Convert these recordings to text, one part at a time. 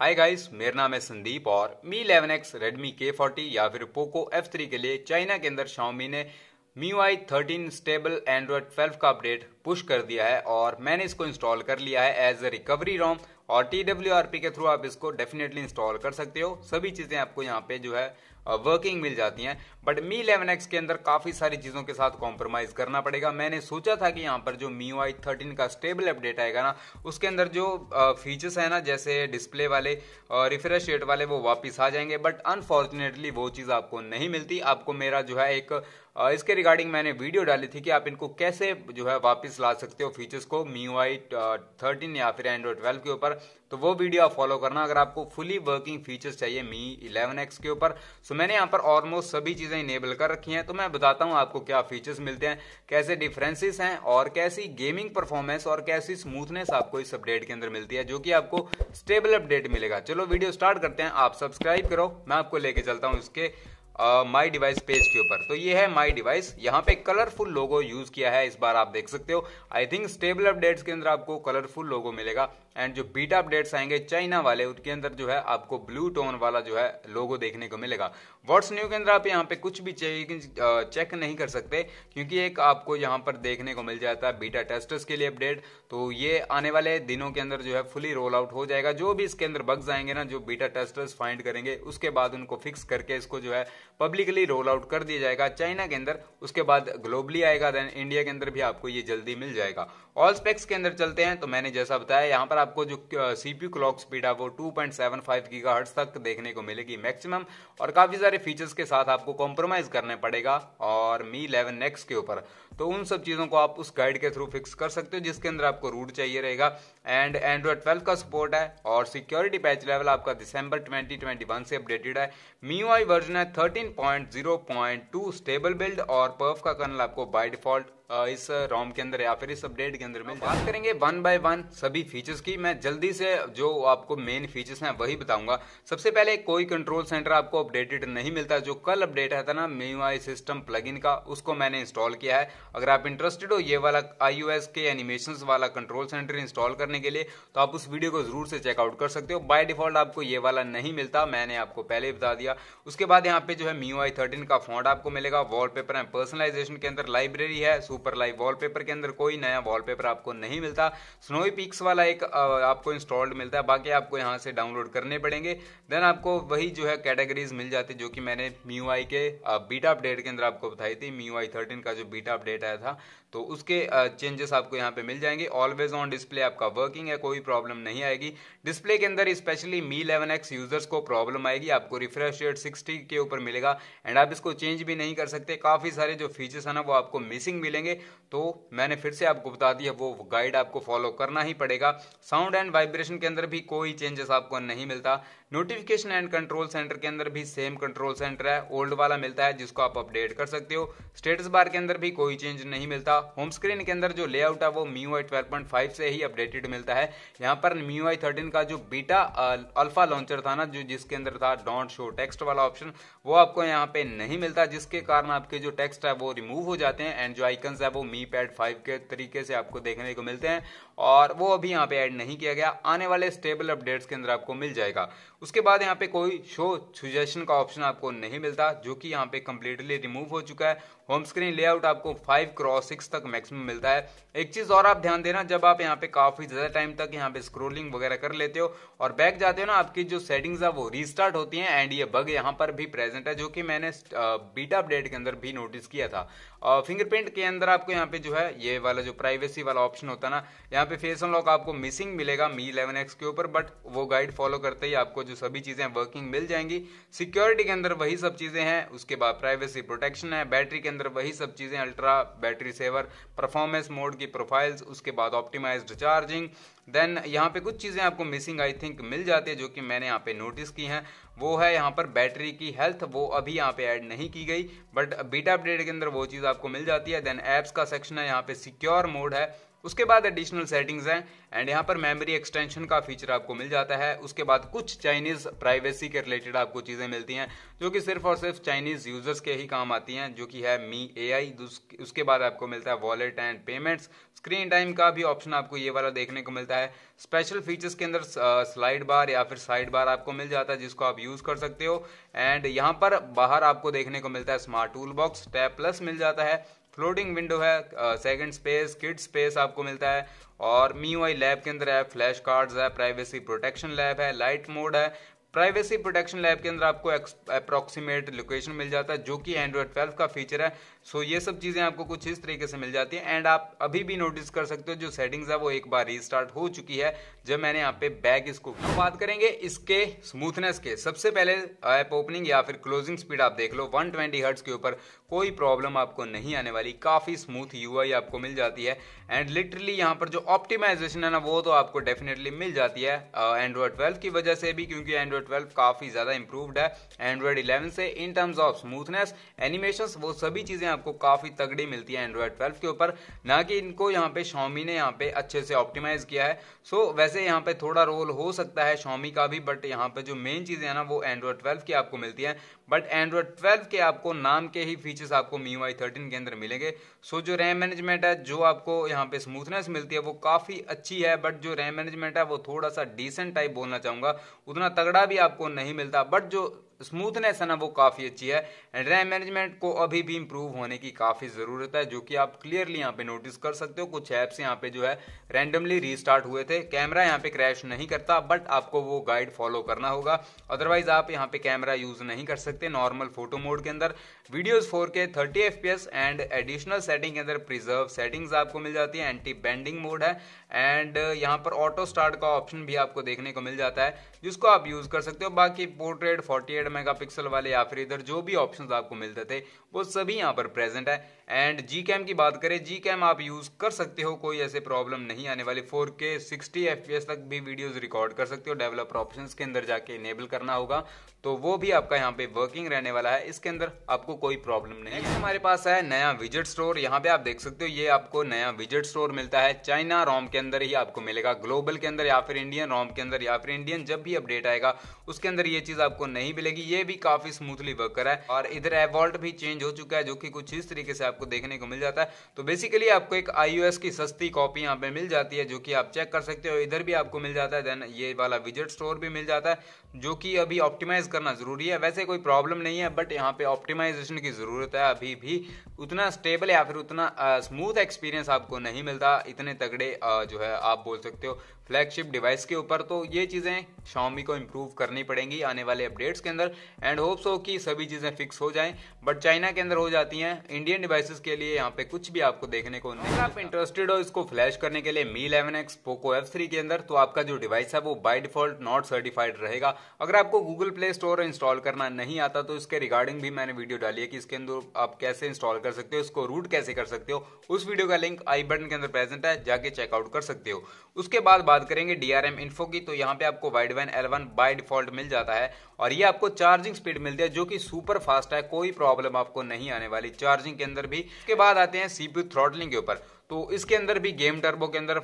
hi guys मेरा नाम है संदीप और Mi eleven X Redmi K forty या फिर पोको एफ थ्री के लिए चाइना के अंदर शाओमी ने MIUI thirteen stable Android twelve का अपडेट पुश कर दिया है और मैंने इसको इंस्टॉल कर लिया है एज ए रिकवरी रोम और टी के थ्रू आप इसको डेफिनेटली इंस्टॉल कर सकते हो सभी चीज़ें आपको यहाँ पे जो है वर्किंग मिल जाती हैं बट मी इलेवन एक्स के अंदर काफ़ी सारी चीज़ों के साथ कॉम्प्रोमाइज़ करना पड़ेगा मैंने सोचा था कि यहाँ पर जो मी वाई थर्टीन का स्टेबल अपडेट आएगा ना उसके अंदर जो फीचर्स है ना जैसे डिस्प्ले वाले रिफ्रेश रेट वाले वो वापस आ जाएंगे बट अनफॉर्चुनेटली वो चीज़ आपको नहीं मिलती आपको मेरा जो है एक इसके रिगार्डिंग मैंने वीडियो डाली थी कि आप इनको कैसे जो है वापस ला सकते हो फीचर्स को मी वाई थर्टीन या फिर एंड्रॉइड ट्वेल्व के ऊपर तो वो वीडियो आप फॉलो करना अगर आपको फुली वर्किंग फीचर्स चाहिए मी इलेवन एक्स के ऊपर सो तो मैंने यहाँ पर ऑलमोस्ट सभी चीज़ें इनेबल कर रखी हैं तो मैं बताता हूँ आपको क्या फीचर्स मिलते हैं कैसे डिफरेंसेस हैं और कैसी गेमिंग परफॉर्मेंस और कैसी स्मूथनेस आपको इस अपडेट के अंदर मिलती है जो कि आपको स्टेबल अपडेट मिलेगा चलो वीडियो स्टार्ट करते हैं आप सब्सक्राइब करो मैं आपको लेके चलता हूँ इसके माई डिवाइस पेज के ऊपर तो ये है माई डिवाइस यहाँ पे कलरफुल लोगो यूज किया है इस बार आप देख सकते हो आई थिंक स्टेबल अपडेट्स के अंदर आपको कलरफुल लोगो मिलेगा एंड जो बीटा अपडेट्स आएंगे चाइना वाले उनके अंदर जो है आपको ब्लू टोन वाला जो है लोगो देखने को मिलेगा व्हाट्स न्यू के अंदर आप यहाँ पे कुछ भी चेक नहीं कर सकते क्योंकि एक आपको यहाँ पर देखने को मिल जाता है बीटा टेस्टर्स के लिए अपडेट तो ये आने वाले दिनों के अंदर जो है फुली रोल आउट हो जाएगा जो भी इसके अंदर बग्स आएंगे ना जो बीटा टेस्टर्स फाइंड करेंगे उसके बाद उनको फिक्स करके इसको जो है पब्लिकली रोल आउट कर दिया जाएगा चाइना के अंदर उसके बाद ग्लोबली आएगा देन इंडिया के अंदर भी आपको ये जल्दी मिल जाएगा ऑल स्पेक्स के अंदर चलते हैं तो मैंने जैसा बताया यहाँ पर आप आपको जो सीपीयू क्लॉक स्पीड है वो 2.75 गीगाहर्ट्ज तक देखने को मिलेगी मैक्सिमम और काफ़ी सारे फीचर्स के साथ आपको कॉम्प्रोमाइज़ करने पड़ेगा और मी इलेवन नेक्स के ऊपर तो उन सब चीज़ों को आप उस गाइड के थ्रू फिक्स कर सकते हो जिसके अंदर आपको रूट चाहिए रहेगा एंड एंड्रॉयड ट्वेल्व का सपोर्ट है और सिक्योरिटी पैच लेवल आपका दिसंबर 2021 से अपडेटेड है मी वर्जन है 13.0.2 स्टेबल बिल्ड और पर्फ का कर्नल आपको बाई डिफॉल्ट इस रॉम के अंदर या फिर इस अपडेट के अंदर में बात करेंगे वन बाय वन सभी फीचर्स की मैं जल्दी से जो आपको मेन फीचर्स हैं वही बताऊंगा सबसे पहले कोई कंट्रोल सेंटर आपको अपडेटेड नहीं मिलता जो कल अपडेट आया था ना आई सिस्टम प्लग का उसको मैंने इंस्टॉल किया है अगर आप इंटरेस्टेड हो ये वाला आई के एनिमेशन वाला कंट्रोल सेंटर इंस्टॉल करने के लिए तो आप उस वीडियो को जरूर से चेकआउट कर सकते हो बाय डिफॉल्ट आपको ये वाला नहीं मिलता मैंने आपको पहले बता दिया उसके बाद यहाँ पे जो है मी थर्टीन का फॉन्ट आपको मिलेगा वॉलपेपर है पर्सनलाइजेशन के अंदर लाइब्रेरी है सुपर लाइव वॉलपेपर के अंदर कोई नया वॉलपेपर आपको नहीं मिलता स्नोई पिक्स वाला एक आपको इंस्टॉल्ड मिलता है बाकी आपको यहाँ से डाउनलोड करने पड़ेंगे देन आपको वही जो है कैटेगरीज मिल जाती जो कि मैंने मी के बीटा अपडेट के अंदर आपको बताई थी मी यू का जो बीटा अपडेट आया था तो उसके चेंजेस आपको यहाँ पे मिल जाएंगे ऑलवेज ऑन डिस्प्ले आपका वर्किंग है कोई प्रॉब्लम नहीं आएगी डिस्प्ले के अंदर specially Mi eleven X users को प्रॉब्लम आएगी आपको रिफ्रेश रेट सिक्सटी के ऊपर मिलेगा एंड आप इसको चेंज भी नहीं कर सकते काफ़ी सारे जो फीचर्स हैं ना वो आपको मिसिंग मिलेंगे तो मैंने फिर से आपको बता दिया वो गाइड आपको फॉलो करना ही पड़ेगा साउंड एंड वाइब्रेशन के अंदर भी कोई चेंजेस आपको नहीं मिलता नोटिफिकेशन एंड कंट्रोल सेंटर के अंदर भी सेम कंट्रोल सेंटर है ओल्ड वाला मिलता है जिसको आप अपडेट कर सकते हो स्टेटस बार के अंदर भी कोई चेंज नहीं मिलता होम स्क्रीन के अंदर जो लेआउट है वो मीयू आई ट्वेल्व से ही अपडेटेड मिलता है यहाँ पर मीयू आई थर्टीन का जो बीटा अल्फा लॉन्चर था ना जो जिसके अंदर था डॉन्ट शो टेक्स्ट वाला ऑप्शन वो आपको यहाँ पे नहीं मिलता जिसके कारण आपके जो टेक्स्ट है वो रिमूव हो जाते हैं एंड जो आइकन्स है वो मी पैड फाइव के तरीके से आपको देखने को मिलते हैं और वो अभी यहाँ पे ऐड नहीं किया गया आने वाले स्टेबल अपडेट्स के अंदर आपको मिल जाएगा उसके बाद यहाँ पे कोई शो सुजेशन का ऑप्शन आपको नहीं मिलता जो कि यहाँ पे कम्प्लीटली रिमूव हो चुका है होम स्क्रीन लेआउट आपको फाइव क्रॉस सिक्स तक मैक्सिमम मिलता है एक चीज़ और आप ध्यान देना जब आप यहाँ पे काफ़ी ज़्यादा टाइम तक यहाँ पे स्क्रोलिंग वगैरह कर लेते हो और बैक जाते हो ना आपकी जो सेटिंग्स है वो रीस्टार्ट होती हैं एंड ये बग यहाँ पर भी प्रेजेंट है जो कि मैंने बीटा अपडेट के अंदर भी नोटिस किया था फिंगरप्रिंट के अंदर आपको यहाँ पे जो है ये वाला जो प्राइवेसी वाला ऑप्शन होता है ना यहाँ पे फेस अनलॉक आपको मिसिंग मिलेगा मी इलेवन के ऊपर बट वो गाइड फॉलो करते ही आपको जो सभी चीज़ें वर्किंग मिल जाएंगी सिक्योरिटी के अंदर वही सब चीज़ें हैं उसके बाद प्राइवेसी प्रोटेक्शन है बैटरी के अंदर वही सब चीज़ें ultra battery saver performance mode की प्रोफाइल्स उसके बाद ऑप्टिमाइज चार्जिंग देन यहाँ पे कुछ चीज़ें आपको मिसिंग आई थिंक मिल जाती है जो कि मैंने यहाँ पे नोटिस की हैं वो है यहाँ पर बैटरी की हेल्थ वो अभी यहाँ पे ऐड नहीं की गई बट बीटा अपडेट के अंदर वो चीज़ आपको मिल जाती है देन ऐप्स का सेक्शन है यहाँ पे सिक्योर मोड है उसके बाद एडिशनल सेटिंग्स हैं एंड यहाँ पर मेमोरी एक्सटेंशन का फीचर आपको मिल जाता है उसके बाद कुछ चाइनीज़ प्राइवेसी के रिलेटेड आपको चीज़ें मिलती हैं जो कि सिर्फ और सिर्फ चाइनीज़ यूज़र्स के ही काम आती हैं जो कि है मी आई उसके बाद आपको मिलता है wallet and payments screen time का भी ऑप्शन आपको ये वाला देखने को मिलता है स्पेशल फीचर्स के अंदर स्लाइड बार या फिर साइड बार आपको मिल जाता है जिसको आप यूज़ कर सकते हो एंड यहाँ पर बाहर आपको देखने को मिलता है smart tool box tap plus मिल जाता है फ्लोटिंग विंडो है सेकंड स्पेस किड स्पेस आपको मिलता है और मी लैब के अंदर है फ्लैश कार्ड्स है प्राइवेसी प्रोटेक्शन लैब है लाइट मोड है प्राइवेसी प्रोटेक्शन लैब के अंदर आपको अप्रोक्सीमेट लोकेशन मिल जाता है जो कि एंड्रॉयड 12 का फीचर है सो ये सब चीज़ें आपको कुछ इस तरीके से मिल जाती हैं एंड आप अभी भी नोटिस कर सकते हो जो सेटिंग्स है वो एक बार रीस्टार्ट हो चुकी है जब मैंने यहाँ पे बैक इसको तो बात करेंगे इसके स्मूथनेस के सबसे पहले ऐप ओपनिंग या फिर क्लोजिंग स्पीड आप देख लो वन ट्वेंटी के ऊपर कोई प्रॉब्लम आपको नहीं आने वाली काफ़ी स्मूथ यूआई आपको मिल जाती है एंड लिटरली यहाँ पर जो ऑप्टिमाइजेशन है ना वो तो आपको डेफिनेटली मिल जाती है एंड्रॉयड ट्वेल्व की वजह से भी क्योंकि एंड्रॉयड ट्वेल्व काफ़ी ज़्यादा इंप्रूवड है एंड्रॉयड इलेवन से in terms of smoothness animation वो सभी चीज़ें आपको काफ़ी तगड़ी मिलती है एंड्रॉयड ट्वेल्व के ऊपर ना कि इनको यहाँ पे शॉमी ने यहाँ पे अच्छे से ऑप्टिमाइज किया है सो so, वैसे यहाँ पे थोड़ा रोल हो सकता है शॉमी का भी बट यहाँ पे जो मेन चीज़ें हैं ना वो एंड्रॉयड ट्वेल्व की आपको मिलती है बट एंड्रॉयड 12 के आपको नाम के ही फीचर्स आपको मी वाई थर्टीन के अंदर मिलेंगे सो so, जो रैम मैनेजमेंट है जो आपको यहाँ पे स्मूथनेस मिलती है वो काफ़ी अच्छी है बट जो रैम मैनेजमेंट है वो थोड़ा सा डिसेंट टाइप बोलना चाहूँगा उतना तगड़ा भी आपको नहीं मिलता बट जो स्मूथनेस है ना वो काफ़ी अच्छी है एंड रैम मैनेजमेंट को अभी भी इम्प्रूव होने की काफ़ी ज़रूरत है जो कि आप क्लियरली यहाँ पे नोटिस कर सकते हो कुछ ऐप्स यहाँ पे जो है रैंडमली रीस्टार्ट हुए थे कैमरा यहाँ पे क्रैश नहीं करता बट आपको वो गाइड फॉलो करना होगा अदरवाइज आप यहाँ पे कैमरा यूज़ नहीं कर सकते नॉर्मल फोटो मोड के अंदर videos four K thirty F and additional setting के अंदर प्रिजर्व सेटिंग्स आपको मिल जाती है एंटी बैंडिंग मोड है एंड uh, यहाँ पर ऑटो स्टार्ट का ऑप्शन भी आपको देखने को मिल जाता है जिसको आप यूज़ कर सकते हो बाकी पोर्ट्रेट 48 मेगापिक्सल वाले या फिर इधर जो भी ऑप्शन आपको मिलते थे वो सभी यहाँ पर प्रेजेंट है एंड जी कैम की बात करें जी कैम आप यूज़ कर सकते हो कोई ऐसे प्रॉब्लम नहीं आने वाली फोर के सिक्सटी तक भी वीडियोज रिकॉर्ड कर सकते हो डेवलपर ऑप्शन के अंदर जाके इनेबल करना होगा तो वो भी आपका यहाँ पे वर्किंग रहने वाला है इसके अंदर आपको कोई प्रॉब्लम नहीं है हमारे पास है नया विजिट स्टोर यहाँ पे आप देख सकते हो ये आपको नया विजिट स्टोर मिलता है चाइना रॉम के के अंदर ही आपको मिलेगा ग्लोबल के अंदर या फिर इंडियन रॉम के अंदर या फिर इंडियन जब भी अपडेट आएगा उसके अंदर ये चीज़ आपको नहीं मिलेगी ये भी काफ़ी स्मूथली वर्क करा है और इधर एवॉल्ट भी चेंज हो चुका है जो कि कुछ इस तरीके से आपको देखने को मिल जाता है तो बेसिकली आपको एक आई की सस्ती कॉपी यहाँ पे मिल जाती है जो कि आप चेक कर सकते हो इधर भी आपको मिल जाता है देन ये वाला विजिट स्टोर भी मिल जाता है जो कि अभी ऑप्टिमाइज करना जरूरी है वैसे कोई प्रॉब्लम नहीं है बट यहाँ पे ऑप्टिमाइजेशन की जरूरत है अभी भी उतना स्टेबल या फिर उतना स्मूथ एक्सपीरियंस आपको नहीं मिलता इतने तगड़े जो है आप बोल सकते हो फ्लैगशिप डिवाइस के ऊपर तो ये चीज़ें शॉमी को इम्प्रूव करनी पड़ेंगी आने वाले अपडेट्स के अंदर एंड होप्स हो कि सभी चीज़ें फिक्स हो जाएं बट चाइना के अंदर हो जाती हैं इंडियन डिवाइसेस के लिए यहाँ पे कुछ भी आपको देखने को नहीं आप इंटरेस्टेड हो इसको फ्लैश करने के लिए Mi eleven X Poco F के अंदर तो आपका जो डिवाइस है वो बाई डिफॉल्ट नॉट सर्टिफाइड रहेगा अगर आपको गूगल प्ले स्टोर इंस्टॉल करना नहीं आता तो इसके रिगार्डिंग भी मैंने वीडियो डाली है कि इसके अंदर आप कैसे इंस्टॉल कर सकते हो इसको रूट कैसे कर सकते हो उस वीडियो का लिंक आई बटन के अंदर प्रेजेंट है जाके चेकआउट कर सकते हो उसके बाद बात करेंगे डीआरएम इन्फो की तो यहाँ पे आपको Widevine L one default मिल जाता है और ये आपको चार्जिंग स्पीड मिलती है जो कि सुपर फास्ट है कोई प्रॉब्लम आपको नहीं आने वाली चार्जिंग के अंदर भी उसके बाद आते हैं सीपी थ्रॉटलिंग के ऊपर तो इसके अंदर भी गेम टर्बो के अंदर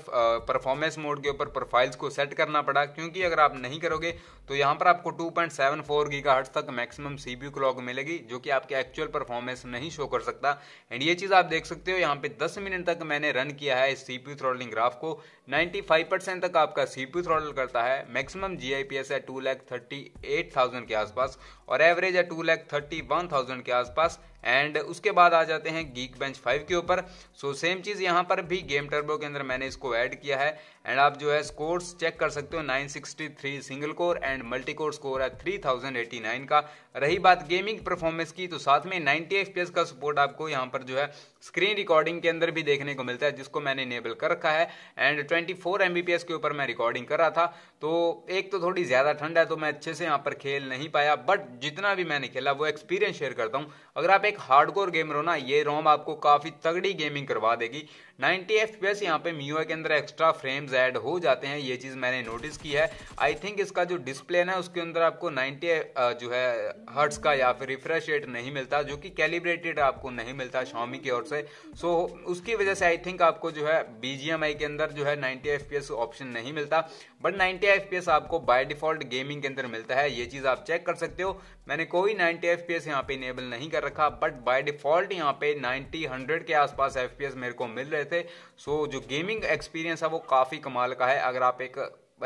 परफॉर्मेंस मोड के ऊपर प्रोफाइल्स को सेट करना पड़ा क्योंकि अगर आप नहीं करोगे तो यहाँ पर आपको 2.74 पॉइंट सेवन फोर तक मैक्सिमम सी बी क्लॉक मिलेगी जो कि आपके एक्चुअल परफॉर्मेंस नहीं शो कर सकता एंड ये चीज़ आप देख सकते हो यहाँ पे 10 मिनट तक मैंने रन किया है इस सी पी ग्राफ को 95 परसेंट तक आपका सीपीयू थ्रॉडल करता है मैक्सिमम एस है two lakh thirty eight thousand के आसपास और एवरेज है two lakh thirty one thousand के आसपास एंड उसके बाद आ जाते हैं गीक बेंच फाइव के ऊपर सो सेम चीज़ यहाँ पर भी गेम टर्बो के अंदर मैंने इसको ऐड किया है एंड आप जो है स्कोर्स चेक कर सकते हो nine sixty three single core and multi core score है थ्री थाउजेंड एटी नाइन का रही बात गेमिंग परफॉर्मेंस की तो साथ में 90 एफ का सपोर्ट आपको यहाँ पर जो है स्क्रीन रिकॉर्डिंग के अंदर भी देखने को मिलता है जिसको मैंने इनेबल कर रखा है एंड 24 फोर एमबीपीएस के ऊपर मैं रिकॉर्डिंग कर रहा था तो एक तो थोड़ी ज़्यादा ठंड है तो मैं अच्छे से यहाँ पर खेल नहीं पाया बट जितना भी मैंने खेला वो एक्सपीरियंस शेयर करता हूँ अगर आप एक हार्ड गेमर हो ना ये रोम आपको काफ़ी तगड़ी गेमिंग करवा देगी 90 एफ पी यहाँ पे मियो के अंदर एक्स्ट्रा फ्रेम्स ऐड हो जाते हैं ये चीज़ मैंने नोटिस की है आई थिंक इसका जो डिस्प्ले है ना उसके अंदर आपको 90 जो है हर्ट्स का या फिर रिफ्रेश रेट नहीं मिलता जो कि कैलिब्रेटेड आपको नहीं मिलता शॉमी की ओर से सो so, उसकी वजह से आई थिंक आपको जो है बीजीएमआई के अंदर जो है 90 एफ ऑप्शन नहीं मिलता बट 90 एफ आपको बाय डिफॉल्ट गेमिंग के अंदर मिलता है ये चीज़ आप चेक कर सकते हो मैंने कोई 90 एफ पी यहाँ पे इनेबल नहीं कर रखा बट बाय डिफॉल्ट यहाँ पे 90 100 के आसपास एफ मेरे को मिल रहे थे सो so, जो गेमिंग एक्सपीरियंस है वो काफ़ी कमाल का है अगर आप एक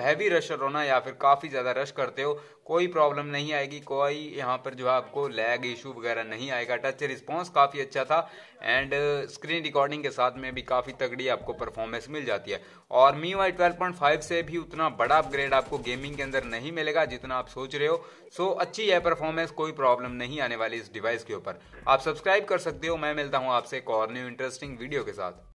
हैवी रशर होना या फिर काफ़ी ज़्यादा रश करते हो कोई प्रॉब्लम नहीं आएगी कोई यहाँ पर जो है आपको लैग इशू वगैरह नहीं आएगा टच रिस्पॉन्स काफ़ी अच्छा था एंड स्क्रीन रिकॉर्डिंग के साथ में भी काफ़ी तगड़ी आपको परफॉर्मेंस मिल जाती है और मी वाई ट्वेल्व से भी उतना बड़ा अपग्रेड आपको गेमिंग के अंदर नहीं मिलेगा जितना आप सोच रहे हो सो so, अच्छी है परफॉर्मेंस कोई प्रॉब्लम नहीं आने वाली इस डिवाइस के ऊपर आप सब्सक्राइब कर सकते हो मैं मिलता हूँ आपसे एक और न्यू इंटरेस्टिंग वीडियो के साथ